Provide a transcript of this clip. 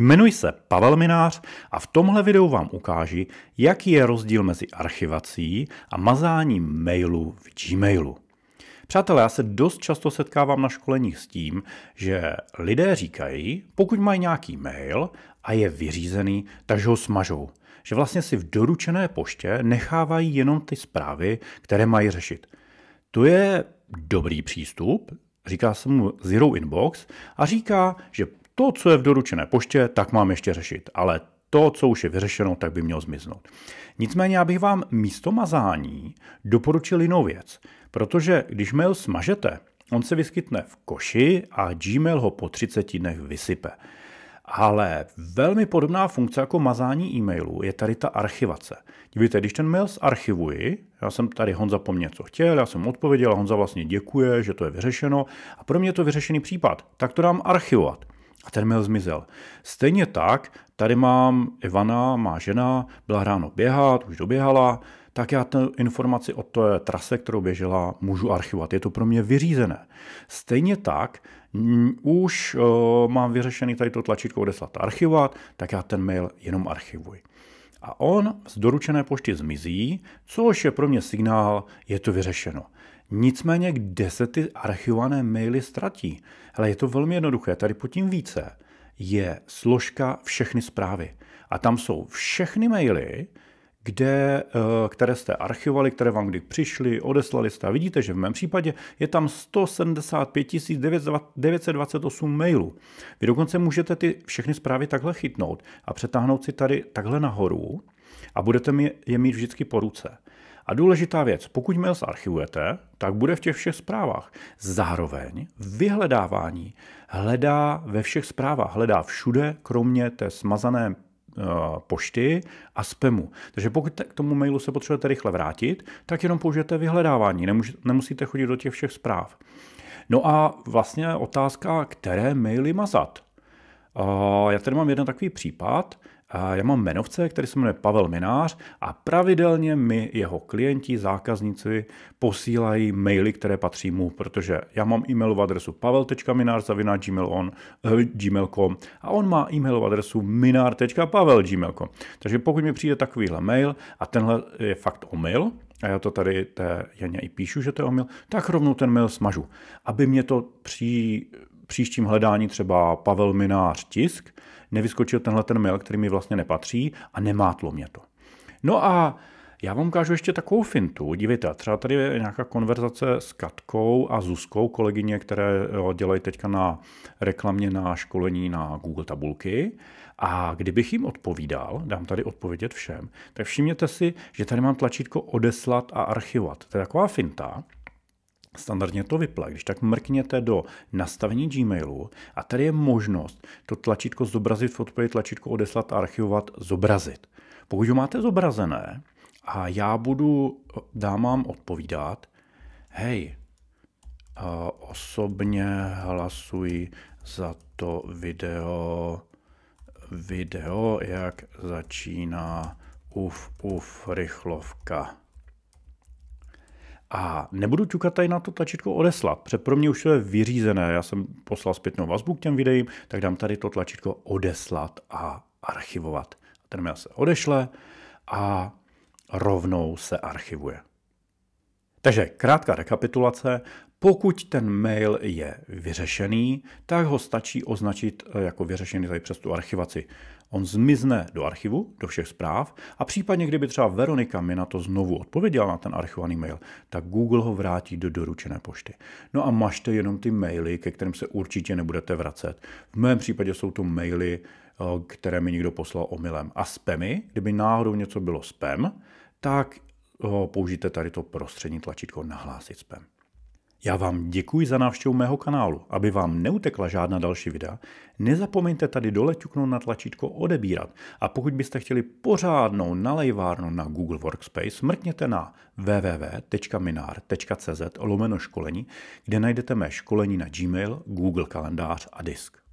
Jmenuji se Pavel Minář a v tomhle videu vám ukážu, jaký je rozdíl mezi archivací a mazáním mailu v Gmailu. Přátelé, já se dost často setkávám na školeních s tím, že lidé říkají, pokud mají nějaký mail a je vyřízený, takže ho smažou. Že vlastně si v doručené poště nechávají jenom ty zprávy, které mají řešit. To je dobrý přístup, říká se mu Zero Inbox a říká, že to, co je v doručené poště, tak mám ještě řešit, ale to, co už je vyřešeno, tak by mělo zmiznout. Nicméně já bych vám místo mazání doporučil jinou věc, protože když mail smažete, on se vyskytne v koši a Gmail ho po 30 dnech vysype. Ale velmi podobná funkce jako mazání e-mailu je tady ta archivace. Dívejte, když ten mail zarchivuji, já jsem tady Honza po mně co chtěl, já jsem odpověděl, Honza vlastně děkuje, že to je vyřešeno a pro mě je to vyřešený případ, tak to dám archivovat. A ten mail zmizel. Stejně tak, tady mám Ivana, má žena, byla ráno běhat, už doběhala, tak já tu informaci o té trase, kterou běžela, můžu archivovat. Je to pro mě vyřízené. Stejně tak, m, mm, už uh, mám vyřešený tady to tlačítko odeslat archivovat, tak já ten mail jenom archivuji. A on z doručené pošty zmizí, což je pro mě signál, je to vyřešeno. Nicméně kde se ty archivované maily ztratí? Ale je to velmi jednoduché, tady pod tím více je složka všechny zprávy. A tam jsou všechny maily, kde, eh, které jste archivovali, které vám kdy přišly, odeslali jste. A vidíte, že v mém případě je tam 175 928 mailů. Vy dokonce můžete ty všechny zprávy takhle chytnout a přetáhnout si tady takhle nahoru a budete je mít vždycky po ruce. A důležitá věc, pokud mail zarchivujete, tak bude v těch všech zprávách. Zároveň vyhledávání hledá ve všech zprávách, hledá všude, kromě té smazané eh, pošty a spamu. Takže pokud k tomu mailu se potřebujete rychle vrátit, tak jenom použijete vyhledávání, nemusíte chodit do těch všech zpráv. No a vlastně otázka, které maily mazat. Já tady mám jeden takový případ. Já mám jmenovce, který se jmenuje Pavel Minář a pravidelně mi jeho klienti, zákazníci posílají maily, které patří mu, protože já mám e-mailovou adresu pavel.minar.gmail.com eh, a on má e-mailovou adresu minar.pavel.gmail.com. Takže pokud mi přijde takovýhle mail a tenhle je fakt omyl, a já to tady té Janě i píšu, že to je omyl, tak rovnou ten mail smažu, aby mě to při příštím hledání třeba Pavel Minář tisk, nevyskočil tenhle ten mail, který mi vlastně nepatří a nemátlo mě to. No a já vám ukážu ještě takovou fintu. Dívejte, třeba tady je nějaká konverzace s Katkou a Zuzkou, kolegyně, které dělají teďka na reklamě na školení na Google tabulky. A kdybych jim odpovídal, dám tady odpovědět všem, tak všimněte si, že tady mám tlačítko odeslat a archivovat. To je taková finta, Standardně to vypla, když tak mrkněte do nastavení Gmailu a tady je možnost to tlačítko zobrazit v odpovědi, tlačítko odeslat, archivovat, zobrazit. Pokud ho máte zobrazené a já budu dámám odpovídat, hej, eh, osobně hlasuji za to video, video, jak začíná uf, uf, rychlovka. A nebudu ťukat tady na to tlačítko odeslat, protože pro mě už to je vyřízené. Já jsem poslal zpětnou vazbu k těm videím, tak dám tady to tlačítko odeslat a archivovat. Ten mail se odešle a rovnou se archivuje. Takže krátká rekapitulace. Pokud ten mail je vyřešený, tak ho stačí označit eh, jako vyřešený tady přes tu archivaci. On zmizne do archivu, do všech zpráv a případně, kdyby třeba Veronika mi na to znovu odpověděla na ten archivovaný mail, tak Google ho vrátí do doručené pošty. No a mažte jenom ty maily, ke kterým se určitě nebudete vracet. V mém případě jsou to maily, eh, které mi někdo poslal omylem. A spamy, kdyby náhodou něco bylo spam, tak eh, použijte tady to prostřední tlačítko nahlásit spam. Já vám děkuji za návštěvu mého kanálu. Aby vám neutekla žádná další videa, nezapomeňte tady dole ťuknout na tlačítko odebírat. A pokud byste chtěli pořádnou nalejvárnu na Google Workspace, mrkněte na www.minar.cz lomeno školení, kde najdete mé školení na Gmail, Google kalendář a disk.